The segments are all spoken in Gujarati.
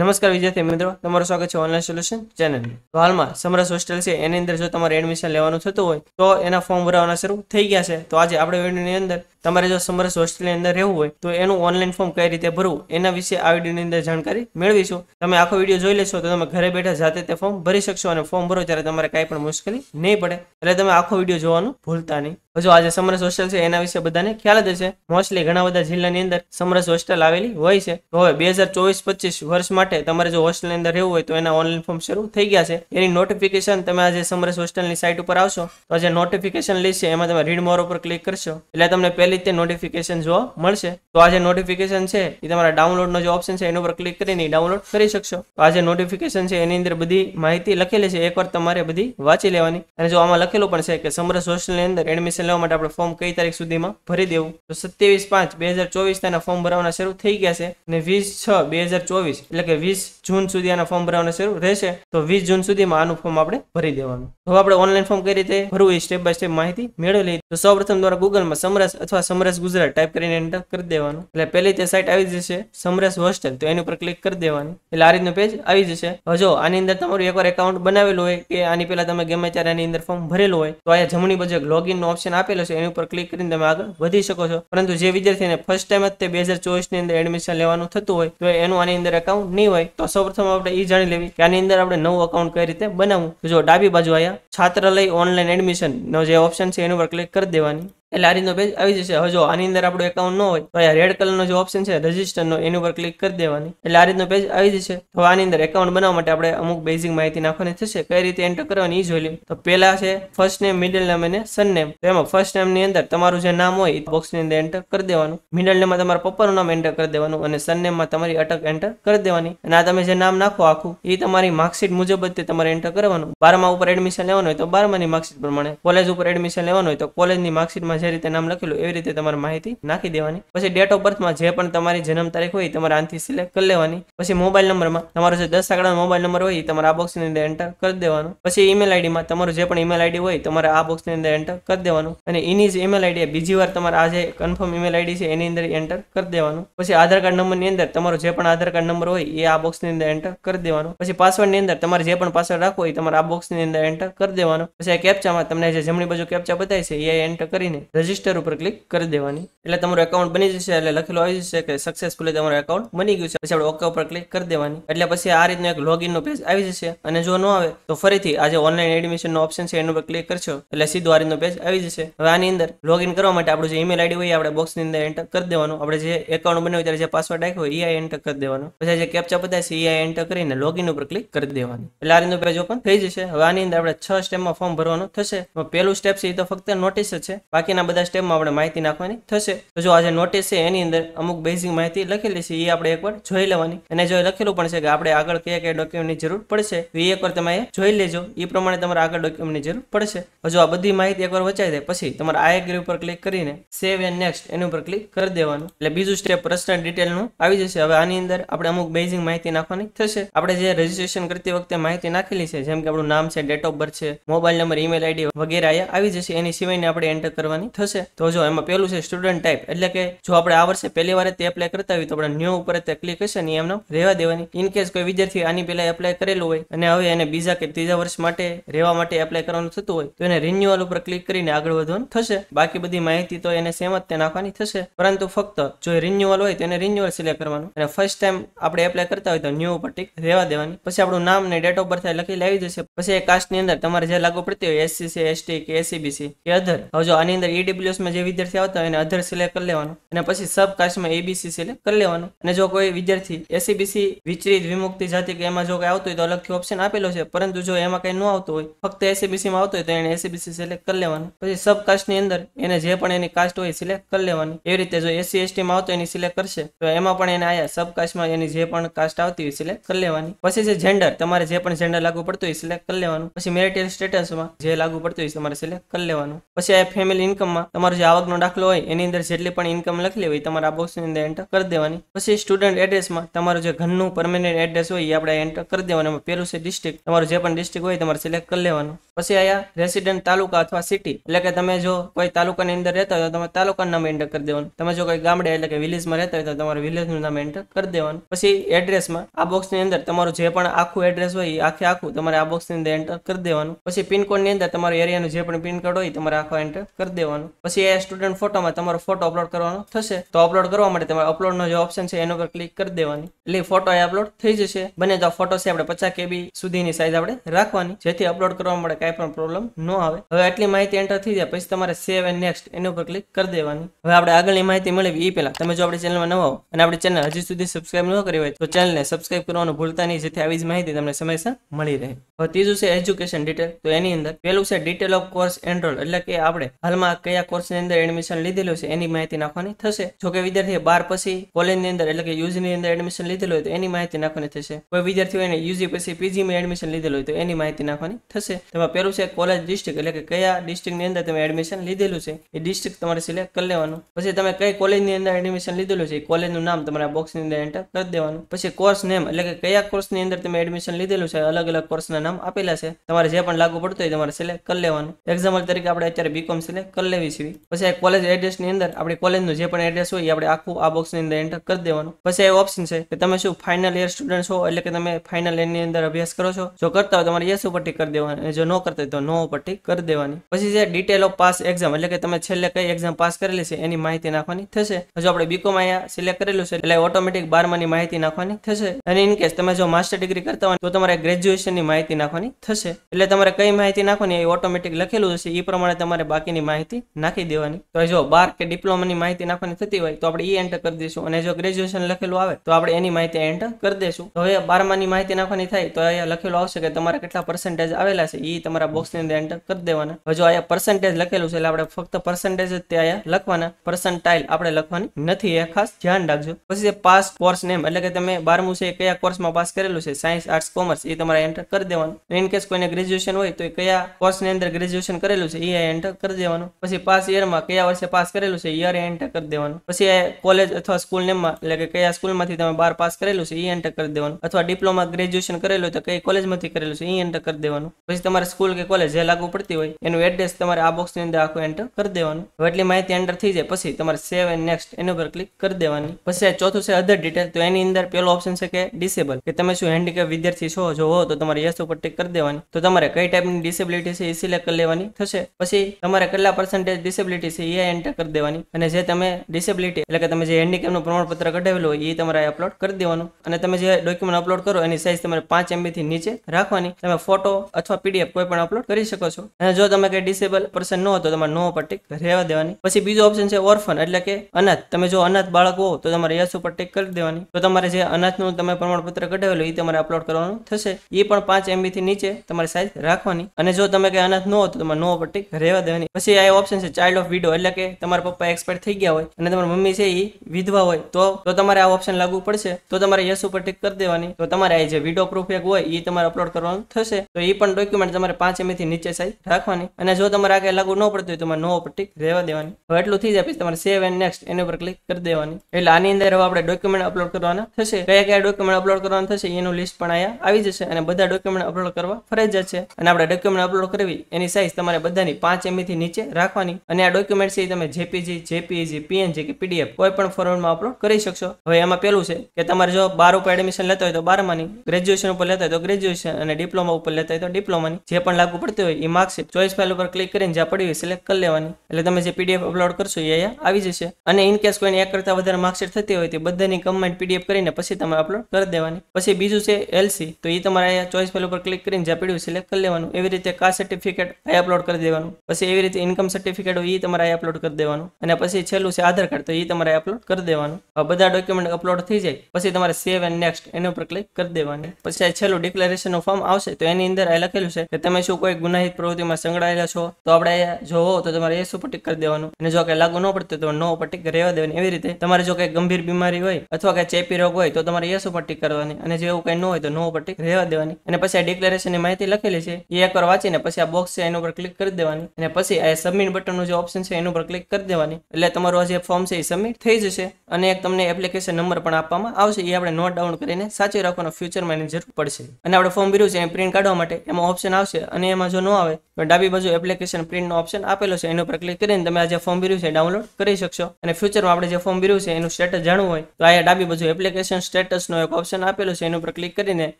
નમસ્કાર વિદ્યાર્થી મિત્રો તમારું સ્વાગત છે ઓનલાઈન સોલ્યુશન ચેનલ હાલમાં સમરસ હોસ્ટેલ છે એની અંદર જો તમારે એડમિશન લેવાનું થતું હોય તો એના ફોર્મ ભરાવાના શરૂ થઈ ગયા છે તો આજે આપણે વિડીયોની અંદર તમારે જો સમરસ હોસ્ટેલની અંદર રહેવું હોય તો એનું ઓનલાઈન ફોર્મ કઈ રીતે ભરવું એના વિશે આ વિડીયોની અંદર જાણકારી મેળવીશું તમે આખો વિડીયો જોઈ લેશો તો તમે ઘરે બેઠા જાતે તે ફોર્મ ભરી શકશો અને ફોર્મ ભરો ત્યારે તમારે કાંઈ પણ મુશ્કેલી નહીં પડે એટલે તમે આખો વિડીયો જોવાનું ભૂલતા નહીં હજુ આજે સમરસ હોસ્ટેલ છે એના વિશે બધાને ખ્યાલ જ હશે મોસ્ટલી ઘણા બધા જિલ્લાની અંદર સમરસ હોસ્ટેલ આવેલી હોય છે તો હવે બે હજાર ચોવીસ પચીસ વર્ષ માટે તમારે જો હોસ્ટેલની અંદર રહેવું હોય તો એના ઓનલાઈન ફોર્મ શરૂ થઈ ગયા છે એની નોટિફિકેશન તમે આજે સમરસ હોસ્ટેલની સાઇટ ઉપર આવશો તો જે નોટિફિકેશન લિસ્ટ છે એમાં તમે રીડ મોર ઉપર ક્લિક કરશો એટલે તમને પહેલી પહેલી તે નોટિફિકેશન જોવા મળશે તો આ જે નોટિફિકેશન છે એ તમારા ડાઉનલોડનો જે ઓપ્શન છે એના ઉપર ક્લિક કરીને ડાઉનલોડ કરી શકશો તો આ જે નોટિફિકેશન છે એની અંદર બધી માહિતી લખેલી છે એકવાર તમારે બધી વાંચી લેવાની અને જો આમાં લખેલું પણ છે કે સમરસ હોસ્ટેલની અંદર એડમિશન લેવા માટે આપણે ફોર્મ કઈ તારીખ સુધીમાં ભરી દેવું તો સત્યાવીસ પાંચ બે હજાર ચોવીસ તેના ફોર્મ ભરવાના શરૂ થઈ ગયા છે અને વીસ છ બે હજાર ચોવીસ એટલે કે વીસ જૂન સુધી આના ફોર્મ ભરવાના શરૂ રહેશે તો વીસ જૂન સુધીમાં આનું ફોર્મ આપણે ભરી દેવાનું હવે આપણે ઓનલાઈન ફોર્મ કઈ રીતે ભરવું એ સ્ટેપ બાય સ્ટેપ માહિતી મેળવી લઈએ તો સૌ પ્રથમ દ્વારા ગૂગલમાં સમરસ અથવા અથવા સમરસ ગુજરાત ટાઈપ કરીને એન્ટર કરી દેવાનું એટલે પહેલી તે સાઇટ આવી જશે સમરસ હોસ્ટેલ તો એની ઉપર ક્લિક કરી દેવાની એટલે આ રીતનું પેજ આવી જશે હજો આની અંદર તમારું એકવાર એકાઉન્ટ બનાવેલું હોય કે આની પહેલા તમે ગમે ત્યારે આની અંદર ફોર્મ ભરેલું હોય તો અહીંયા જમણી બાજુ લોગિનનો ઓપ્શન આપેલો છે એની ઉપર ક્લિક કરીને તમે આગળ વધી શકો છો પરંતુ જે વિદ્યાર્થીને ફર્સ્ટ ટાઈમ જ તે બે હજાર ચોવીસની અંદર એડમિશન લેવાનું થતું હોય તો એનું આની અંદર એકાઉન્ટ નહીં હોય તો સૌપ્રથમ આપણે એ જાણી લેવી કે આની અંદર આપણે નવું એકાઉન્ટ કઈ રીતે બનાવવું જો ડાબી બાજુ આવ્યા છાત્રાલય ઓનલાઈન એડમિશન નો જે ઓપ્શન છે એની ઉપર ક્લિક કરી દેવાની એટલે આ રીતનો પેજ આવી જશે હજુ આની અંદર આપણું એકાઉન્ટ ન હોય તો અહીંયા રેડ કલરનો જે ઓપ્શન છે રજિસ્ટરનો એની ઉપર ક્લિક કરી દેવાની એટલે આ રીતનો પેજ આવી જશે તો આની અંદર એકાઉન્ટ બનાવવા માટે આપણે અમુક બેઝિક માહિતી નાખવાની થશે કઈ રીતે એન્ટર કરવાની એ જોઈ લઈએ તો પહેલા છે ફર્સ્ટ નેમ મિડલ નેમ અને સન નેમ તો એમાં ફર્સ્ટ નેમની અંદર તમારું જે નામ હોય એ બોક્સની અંદર એન્ટર કરી દેવાનું મિડલ નેમમાં તમારા પપ્પાનું નામ એન્ટર કરી દેવાનું અને સન નેમમાં તમારી અટક એન્ટર કરી દેવાની અને આ તમે જે નામ નાખો આખું એ તમારી માર્કશીટ મુજબ જ તમારે એન્ટર કરવાનું બારમા ઉપર એડમિશન લેવાનું હોય તો બારમાની માર્કશીટ પ્રમાણે કોલેજ ઉપર એડમિશન લેવાનું હોય તો કોલેજની માર્કશીટમાં જે રીતે નામ લખેલું એવી રીતે તમારે માહિતી નાખી દેવાની પછી ડેટ ઓફ બર્થમાં જે પણ તમારી જન્મ તારીખ હોય તમારે આનથી સિલેક્ટ કરી લેવાની પછી મોબાઈલ નંબરમાં તમારો જે દસ આંકડાનો મોબાઈલ નંબર હોય એ તમારે આ બોક્સની અંદર એન્ટર કરી દેવાનું પછી ઈમેલ આઈડીમાં તમારું જે પણ ઈમેલ આઈડી હોય તમારે આ બોક્સની અંદર એન્ટર કરી દેવાનું અને એની જ ઈમેલ આઈડી બીજી વાર તમારે આ જે કન્ફર્મ ઈમેલ આઈડી છે એની અંદર એન્ટર કરી દેવાનું પછી આધાર કાર્ડ નંબરની અંદર તમારો જે પણ આધાર કાર્ડ નંબર હોય એ આ બોક્સની અંદર એન્ટર કરી દેવાનો પછી પાસવર્ડની અંદર તમારે જે પણ પાસવર્ડ રાખવો હોય તમારે આ બોક્સની અંદર એન્ટર કરી દેવાનો પછી આ કેપ્ચામાં તમને જે જમણી બાજુ કેપ્ચા બતાવી છે એ એન્ટર કરીને રજીસ્ટર ઉપર ક્લિક કરી દેવાની એટલે તમારું એકાઉન્ટ બની જશે એટલે લખેલું આવી જશે કે સક્સેસફુલી તમારું એકાઉન્ટ બની ગયું છે પછી આપણે ઓકે ઉપર ક્લિક કરી દેવાની એટલે પછી આ રીતનું એક લોગિનનું પેજ આવી જશે અને જો ન આવે તો ફરીથી આ જે ઓનલાઈન એડમિશનનો ઓપ્શન છે એના ઉપર ક્લિક કરશો એટલે સીધું આ રીતનું પેજ આવી જશે હવે આની અંદર લોગિન કરવા માટે આપણું જે ઈમેલ આઈડી હોય આપણે બોક્સની અંદર એન્ટર કરી દેવાનું આપણે જે એકાઉન્ટ બનાવ્યું ત્યારે જે પાસવર્ડ નાખ્યો હોય એ એન્ટર કરી દેવાનો પછી જે કેપ્ચા બધા છે એ એન્ટર કરીને લોગિન ઉપર ક્લિક કરી દેવાનું એટલે આ રીતનું પેજ ઓપન થઈ જશે હવે આની અંદર આપણે છ સ્ટેપમાં ફોર્મ ભરવાનું થશે પહેલું સ્ટેપ છે એ તો ફક્ત નોટિસ જ છે બાકી બાકીના બધા સ્ટેપમાં આપણે માહિતી નાખવાની થશે તો જો આજે નોટિસ છે એની અંદર અમુક બેઝિક માહિતી લખેલી છે એ આપણે એકવાર જોઈ લેવાની અને જો લખેલું પણ છે કે આપણે આગળ કયા કયા ડોક્યુમેન્ટની જરૂર પડશે તો એ એકવાર તમે જોઈ લેજો એ પ્રમાણે તમારે આગળ ડોક્યુમેન્ટની જરૂર પડશે હજુ આ બધી માહિતી એકવાર વચાઈ જાય પછી તમારે આ એગ્રી ઉપર ક્લિક કરીને સેવ એન્ડ નેક્સ્ટ એની ઉપર ક્લિક કરી દેવાનું એટલે બીજું સ્ટેપ પર્સનલ ડિટેલનું આવી જશે હવે આની અંદર આપણે અમુક બેઝિંગ માહિતી નાખવાની થશે આપણે જે રજીસ્ટ્રેશન કરતી વખતે માહિતી નાખેલી છે જેમ કે આપણું નામ છે ડેટ ઓફ બર્થ છે મોબાઈલ નંબર ઈમેલ આઈડી વગેરે આવી જશે એની સિવાયને આપણે એન્ટર કરવાની કરવાની થશે તો જો એમાં પહેલું છે સ્ટુડન્ટ ટાઈપ એટલે કે જો આપણે આ વર્ષે પહેલી વાર તે એપ્લાય કરતા હોય તો આપણે ન્યૂ ઉપર તે ક્લિક હશે ને એમને રહેવા દેવાની ઇન કેસ કોઈ વિદ્યાર્થી આની પહેલા એપ્લાય કરેલું હોય અને હવે એને બીજા કે ત્રીજા વર્ષ માટે રહેવા માટે એપ્લાય કરવાનું થતું હોય તો એને રિન્યુઅલ ઉપર ક્લિક કરીને આગળ વધવાનું થશે બાકી બધી માહિતી તો એને સેમ જ તે નાખવાની થશે પરંતુ ફક્ત જો રિન્યુઅલ હોય તો એને રિન્યુઅલ સિલેક્ટ કરવાનું અને ફર્સ્ટ ટાઈમ આપણે એપ્લાય કરતા હોય તો ન્યૂ ઉપર ટીક રહેવા દેવાની પછી આપણું નામ ને ડેટ ઓફ બર્થ લખી લાવી જશે પછી એ કાસ્ટની અંદર તમારે જે લાગુ પડતી હોય એસસીસી એસટી કે એસીબીસી કે અધર હવે જો આની અંદર ઈડબ્લ્યુએસમાં જે વિદ્યાર્થી આવતા હોય એને અધર સિલેક્ટ કરી લેવાનો અને પછી સબ કાસ્ટમાં એબીસી સિલેક્ટ કરી લેવાનું અને જો કોઈ વિદ્યાર્થી એસીબીસી વિચરિત વિમુક્તિ જાતિ કે એમાં જો કંઈ આવતું હોય તો અલગથી ઓપ્શન આપેલો છે પરંતુ જો એમાં કંઈ ન આવતું હોય ફક્ત એસીબીસીમાં આવતું હોય તો એને એસીબીસી સિલેક્ટ કરી લેવાનું પછી સબ કાસ્ટની અંદર એને જે પણ એની કાસ્ટ હોય સિલેક્ટ કરી લેવાની એવી રીતે જો એસી એસટીમાં આવતો એની સિલેક્ટ કરશે તો એમાં પણ એને આયા સબ કાસ્ટમાં એની જે પણ કાસ્ટ આવતી હોય સિલેક્ટ કરી લેવાની પછી જે જેન્ડર તમારે જે પણ જેન્ડર લાગુ પડતું હોય સિલેક્ટ કરી લેવાનું પછી મેરિટલ સ્ટેટસમાં જે લાગુ પડતું હોય તમારે સિલેક્ટ કરી લેવાનું પછી આ ફેમિલી ઇન્કમ ઇન્કમમાં તમારો જે આવકનો દાખલો હોય એની અંદર જેટલી પણ ઇન્કમ લખેલી હોય તમારે આ બોક્સની અંદર એન્ટર કરી દેવાની પછી સ્ટુડન્ટ એડ્રેસમાં તમારું જે ઘરનું પરમેનન્ટ એડ્રેસ હોય એ આપણે એન્ટર કરી દેવાનું પેલું છે ડિસ્ટ્રિક્ટ તમારું જે પણ ડિસ્ટ્રિક્ટ હોય તમારે સિલેક્ટ કરી લેવાનું પછી અહીંયા રેસિડેન્ટ તાલુકા અથવા સિટી એટલે કે તમે જો કોઈ તાલુકાની અંદર રહેતા હોય તો તમે તાલુકાનું નામ એન્ટર કરી દેવાનું તમે જો કોઈ ગામડે એટલે કે વિલેજમાં રહેતા હોય તો તમારે વિલેજનું નામ એન્ટર કરી દેવાનું પછી એડ્રેસમાં આ બોક્સની અંદર તમારું જે પણ આખું એડ્રેસ હોય આખે આખું તમારે આ બોક્સની અંદર એન્ટર કરી દેવાનું પછી પિનકોડની અંદર તમારું એરિયાનું જે પણ પિનકોડ હોય તમારે આખો એન્ટર કરી દેવાનું પછી એ સ્ટુડન્ટ ફોટોમાં તમારો ફોટો અપલોડ કરવાનો થશે તો અપલોડ કરવા માટે તમારે અપલોડનો જે ઓપ્શન છે એનો પર ક્લિક કરી દેવાની એટલે ફોટો એ અપલોડ થઈ જશે બને તો ફોટો છે આપણે પચાસ કેબી સુધીની સાઇઝ આપણે રાખવાની જેથી અપલોડ કરવા માટે કઈ પણ પ્રોબ્લેમ ન આવે હવે આટલી માહિતી એન્ટર થઈ જાય પછી તમારે સેવ એન્ડ નેક્સ્ટ એની ઉપર ક્લિક કરી દેવાની હવે આપણે આગળની માહિતી મળી એ પહેલાં તમે જો આપણી ચેનલમાં નવા હો અને આપણી ચેનલ હજી સુધી સબસ્ક્રાઇબ ન કરી હોય તો ચેનલને સબસ્ક્રાઇબ કરવાનું ભૂલતા નહીં જેથી આવી જ માહિતી તમને સમયસર મળી રહે હવે ત્રીજું છે એજ્યુકેશન ડિટેલ તો એની અંદર પહેલું છે ડિટેલ ઓફ કોર્સ એનરોલ એટલે કે આપણે હાલમાં કયા કોર્સની અંદર એડમિશન લીધેલું છે એની માહિતી નાખવાની થશે જો કે વિદ્યાર્થીએ બાર પછી કોલેજની અંદર એટલે કે યુજીની અંદર એડમિશન લીધેલું હોય તો એની માહિતી નાખવાની થશે કોઈ વિદ્યાર્થીઓ એને યુજી પછી પીજીમાં એડમિશન લીધેલું હોય તો એની માહિતી નાખવાની થશે તમે એમાં પહેલું છે કોલેજ ડિસ્ટ્રિક્ટ એટલે કે કયા ડિસ્ટ્રિક્ટની અંદર તમે એડમિશન લીધેલું છે એ ડિસ્ટ્રિક્ટ તમારે સિલેક્ટ કરી લેવાનું પછી તમે કઈ કોલેજની અંદર એડમિશન લીધેલું છે એ કોલેજનું નામ તમારે બોક્સની અંદર એન્ટર કરી દેવાનું પછી કોર્સ નેમ એટલે કે કયા કોર્સની અંદર તમે એડમિશન લીધેલું છે અલગ અલગ કોર્સના નામ આપેલા છે તમારે જે પણ લાગુ પડતું હોય તમારે સિલેક્ટ કરી લેવાનું એક્ઝામ્પલ તરીકે આપણે અત્યારે બીકોમ સિલેક્ટ કરી લેવી છે પછી કોલેજ એડ્રેસની અંદર આપણી કોલેજનું જે પણ એડ્રેસ હોય એ આપણે આખું આ બોક્સની અંદર એન્ટર કરી દેવાનું પછી એ ઓપ્શન છે કે તમે શું ફાઇનલ યર સ્ટુડન્ટ છો એટલે કે તમે ફાઇનલ યરની અંદર અભ્યાસ કરો છો જો કરતા હોય તમારે યસ ઉપર ટીક કરી દેવાનું જો ન કરતા તો નો ઉપર કરી દેવાની પછી જે ડિટેલ ઓફ પાસ એક્ઝામ એટલે કે તમે છેલ્લે કઈ એક્ઝામ પાસ કરેલી છે એની માહિતી નાખવાની થશે હજુ આપણે બીકોમ અહીંયા સિલેક્ટ કરેલું છે એટલે ઓટોમેટિક બારમાની માહિતી નાખવાની થશે અને ઇનકેસ તમે જો માસ્ટર ડિગ્રી કરતા હોય તો તમારે ગ્રેજ્યુએશનની માહિતી નાખવાની થશે એટલે તમારે કઈ માહિતી નાખવાની એ ઓટોમેટિક લખેલું હશે એ પ્રમાણે તમારે બાકીની માહિતી નાખી દેવાની તો જો બાર કે ડિપ્લોમાની માહિતી નાખવાની થતી હોય તો આપણે એ એન્ટર કરી દઈશું અને જો ગ્રેજ્યુએશન લખેલું આવે તો આપણે એની માહિતી એન્ટર કરી દેશું હવે બારમાની માહિતી નાખવાની થાય તો અહીંયા લખેલું આવશે કે તમારે કેટલા પર્સન્ટેજ આવેલા છે એ તમારા બોક્સની અંદર એન્ટર કરી દેવાના હવે અહીંયા પર્સન્ટેજ લખેલું છે એટલે આપણે ફક્ત પર્સન્ટેજ જ અહીંયા લખવાના પર્સન્ટાઇલ આપણે લખવાની નથી એ ખાસ ધ્યાન રાખજો પછી છે પાસ કોર્સ નેમ એટલે કે તમે બારમું છે કયા કોર્સમાં પાસ કરેલું છે સાયન્સ આર્ટ્સ કોમર્સ એ તમારે એન્ટર કરી દેવાનું ઇન કેસ કોઈને ગ્રેજ્યુએશન હોય તો એ કયા કોર્સની અંદર ગ્રેજ્યુએશન કરેલું છે એ એન્ટર કરી દેવાનું પછી પાસ ઇયરમાં કયા વર્ષે પાસ કરેલું છે ઇયર એન્ટર કરી દેવાનું પછી કોલેજ અથવા સ્કૂલ નેમમાં એટલે કે કયા સ્કૂલમાંથી તમે બાર પાસ કરેલું છે એ એન્ટર કરી દેવાનું અથવા ડિપ્લોમા ગ્રેજ્યુએશન કરેલું તો કઈ કોલેજમાંથી કરેલું છે એ એન્ટર કરી દેવાનું પછી તમારે સ્કૂલ કે કોલેજ જે લાગુ પડતી હોય એનું એડ્રેસ તમારે આ બોક્સની અંદર આખું એન્ટર કરી દેવાનું એટલી માહિતી એન્ટર થઈ જાય પછી તમારે સેવ એન્ડ નેક્સ્ટ એના પર ક્લિક કરી દેવાની પછી ચોથું છે અધર ડિટેલ તો એની અંદર પહેલો ઓપ્શન છે કે ડિસેબલ કે તમે શું હેન્ડીકેપ વિદ્યાર્થી છો જો હો તો તમારે યસ ઉપર ટિક કરી દેવાની તો તમારે કઈ ટાઈપની ડિસેબિલિટી છે એ સિલેક્ટ કરી લેવાની થશે પછી તમારે કેટલા પર્સન્ટેજ ડિસેબિલિટી છે એ એન્ટર કરી દેવાની અને જે તમે ડિસેબિલિટી એટલે કે તમે જે હેન્ડીકેપનું પ્રમાણપત્ર કઢાવેલું હોય એ તમારે અપલોડ કરી દેવાનું અને તમે જે ડોક્યુમેન્ટ અપલોડ કરો એની સાઇઝ તમારે પાંચ એમબીથી નીચે રાખવાની તમે ફોટો અથવા પીડીએફ કોઈ પણ અપલોડ કરી શકો છો અને જો તમે કે ડિસેબલ પર્સન ન હો તો તમારે નો પર ટિક રહેવા દેવાની પછી બીજો ઓપ્શન છે ઓર્ફન એટલે કે અનાથ તમે જો અનાથ બાળક હો તો તમારે યસ ઉપર ટેક કરી દેવાની તો તમારે જે અનાથનું તમે પ્રમાણપત્ર કઢાવેલું એ તમારે અપલોડ કરવાનું થશે એ પણ પાંચ એમબી થી નીચે તમારે સાઈઝ રાખવાની અને જો તમે કે અનાથ ન હો તો તમારે નો પર ટિક રહેવા દેવાની પછી આ ઓપ્શન છે ચાઇલ્ડ ઓફ વિડો એટલે કે તમારા પપ્પા એક્સપાયર થઈ ગયા હોય અને તમારી મમ્મી છે એ વિધવા હોય તો તો તમારે આ ઓપ્શન લાગુ પડશે તો તમારે યસ ઉપર ટિક કરી દેવાની તો તમારે આ જે વિડો પ્રૂફ એક હોય એ તમારે અપલોડ કરવાનું થશે તો એ પણ ડોક્યુમેન્ટ તમારે પાંચ એમ થી નીચે સાઈઝ રાખવાની અને જો તમારે આગળ લાગુ ન પડતું હોય તમારે નો ઉપર રહેવા દેવાની હવે એટલું થઈ જાય તમારે સેવ એન્ડ નેક્સ્ટ એની ઉપર ક્લિક કરી દેવાની એટલે આની અંદર હવે આપણે ડોક્યુમેન્ટ અપલોડ કરવાના થશે કયા કયા ડોક્યુમેન્ટ અપલોડ કરવાના થશે એનું લિસ્ટ પણ અહીંયા આવી જશે અને બધા ડોક્યુમેન્ટ અપલોડ કરવા ફરજિયાત છે અને આપણે ડોક્યુમેન્ટ અપલોડ કરવી એની સાઈઝ તમારે બધાની પાંચ થી નીચે રાખવાની અને આ ડોક્યુમેન્ટ છે તમે જેપીજી જેપીજી પીએનજી કે પીડીએફ કોઈ પણ ફોર્મેટમાં અપલોડ કરી શકશો હવે એમાં પેલું છે કે તમારે જો બાર ઉપર એડમિશન લેતા હોય તો બારમાની ગ્રેજ્યુએશન ઉપર લેતા હોય તો ગ્રેજ્યુએશન અને ડિપ્લોમા ઉપર લેતા હોય તો ડિપ્લોમાની જે પણ પણ લાગુ પડતી હોય એ માર્કશીટ ચોઈસ ફાઇલ ઉપર ક્લિક કરીને જ્યાં પડી હોય સિલેક્ટ કરી લેવાની એટલે તમે જે પીડીએફ અપલોડ કરશો એ અહીંયા આવી જશે અને ઇનકેસ કેસ કોઈને એક કરતાં વધારે માર્કશીટ થતી હોય તે બધાની કમેન્ટ પીડીએફ કરીને પછી તમારે અપલોડ કરી દેવાની પછી બીજું છે એલસી તો એ તમારે અહીંયા ચોઈસ ફાઇલ ઉપર ક્લિક કરીને જ્યાં પીડીએફ સિલેક્ટ કરી લેવાનું એવી રીતે કાસ્ટ સર્ટિફિકેટ અહીંયા અપલોડ કરી દેવાનું પછી એવી રીતે ઇન્કમ સર્ટિફિકેટ હોય એ તમારે અહીંયા અપલોડ કરી દેવાનું અને પછી છેલ્લું છે આધાર કાર્ડ તો એ તમારે અપલોડ કરી દેવાનું બધા ડોક્યુમેન્ટ અપલોડ થઈ જાય પછી તમારે સેવ એન્ડ નેક્સ્ટ એના ઉપર ક્લિક કરી દેવાની પછી છેલ્લું ડિક્લેરેશનનું ફોર્મ આવશે તો એની અંદર આ લખેલું છે કે તમે તમે શું કોઈ ગુનાહિત પ્રવૃત્તિમાં સંકળાયેલા છો તો આપણે જો તો તમારે એસ ઉપર ટીક કરી દેવાનું અને જો કે લાગુ ન પડતું તો નો ઉપર ટીક રહેવા દેવાની એવી રીતે તમારે જો કંઈ ગંભીર બીમારી હોય અથવા કે ચેપી રોગ હોય તો તમારે એસ ઉપર ટીક કરવાની અને જે એવું કંઈ ન હોય તો નો ઉપર ટીક રહેવા દેવાની અને પછી આ ડિક્લેરેશનની માહિતી લખેલી છે એ એકવાર વાંચીને પછી આ બોક્સ છે એના ઉપર ક્લિક કરી દેવાની અને પછી આ સબમિટ બટનનું જે ઓપ્શન છે એના ઉપર ક્લિક કરી દેવાની એટલે તમારું જે ફોર્મ છે એ સબમિટ થઈ જશે અને એક તમને એપ્લિકેશન નંબર પણ આપવામાં આવશે એ આપણે નોટ ડાઉન કરીને સાચી રાખવાનો ફ્યુચરમાં એની જરૂર પડશે અને આપણે ફોર્મ ભર્યું છે એ પ્રિન્ટ કાઢવા માટે એમાં ઓપ્શન આવશે અને એમાં જો ન આવે તો ડાબી બાજુ એપ્લિકેશન પ્રિન્ટનો ઓપ્શન આપેલો છે એના ઉપર ક્લિક કરીને તમે આ ફોર્મ ભર્યું છે ડાઉનલોડ કરી શકશો અને ફ્યુચરમાં આપણે જે ફોર્મ ભર્યું છે એનું સ્ટેટસ જાણવું હોય તો આ ડાબી બાજુ એપ્લિકેશન સ્ટેટસનો એક ઓપ્શન આપેલો છે એના ઉપર ક્લિક કરીને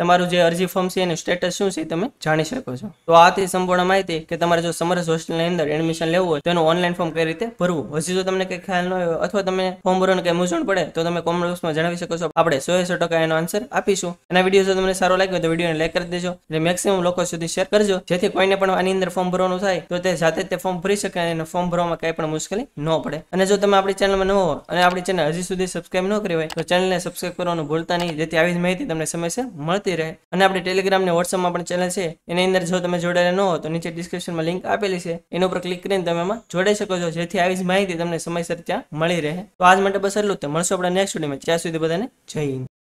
તમારું જે અરજી ફોર્મ છે એનું સ્ટેટસ શું છે તમે જાણી શકો છો તો આથી સંપૂર્ણ માહિતી કે તમારે જો સમરસ હોસ્ટેલની અંદર એડમિશન લેવું હોય તો એનું ઓનલાઈન ફોર્મ કઈ રીતે ભરવું હજી જો તમને કંઈ ખ્યાલ ન હોય અથવા તમે ફોર્મ ભરવાનું કંઈ મૂંઝવણ પડે તો તમે કોમેન્ટ બોક્સમાં જણાવી શકો છો આપણે સો એસો ટકા એનો આન્સર આપીશું અને વિડીયો જો તમને સારો લાગ્યો તો વિડીયોને લાઈક કરી દેજો અને મેક્સિમમ લોકો સુધી શેર કરજો કરજો જેથી કોઈને પણ આની અંદર ફોર્મ ભરવાનું થાય તો તે જાતે તે ફોર્મ ભરી શકે અને ફોર્મ ભરવામાં કંઈ પણ મુશ્કેલી ન પડે અને જો તમે આપણી ચેનલમાં ન હો અને આપણી ચેનલ હજી સુધી સબસ્ક્રાઇબ ન કરી હોય તો ચેનલને સબસ્ક્રાઈબ કરવાનું ભૂલતા નહીં જેથી આવી જ માહિતી તમને સમયસર મળતી રહે અને આપણે ટેલિગ્રામ ને વોટ્સઅપમાં પણ ચેનલ છે એની અંદર જો તમે જોડાયેલા ન હો તો નીચે ડિસ્ક્રિપ્શનમાં લિંક આપેલી છે એના ઉપર ક્લિક કરીને તમે એમાં જોડાઈ શકો છો જેથી આવી જ માહિતી તમને સમયસર ત્યાં મળી રહે તો આજ માટે બસ એટલું જ મળશું આપણા નેક્સ્ટ વિડીયોમાં ત્યાં સુધી બધાને જય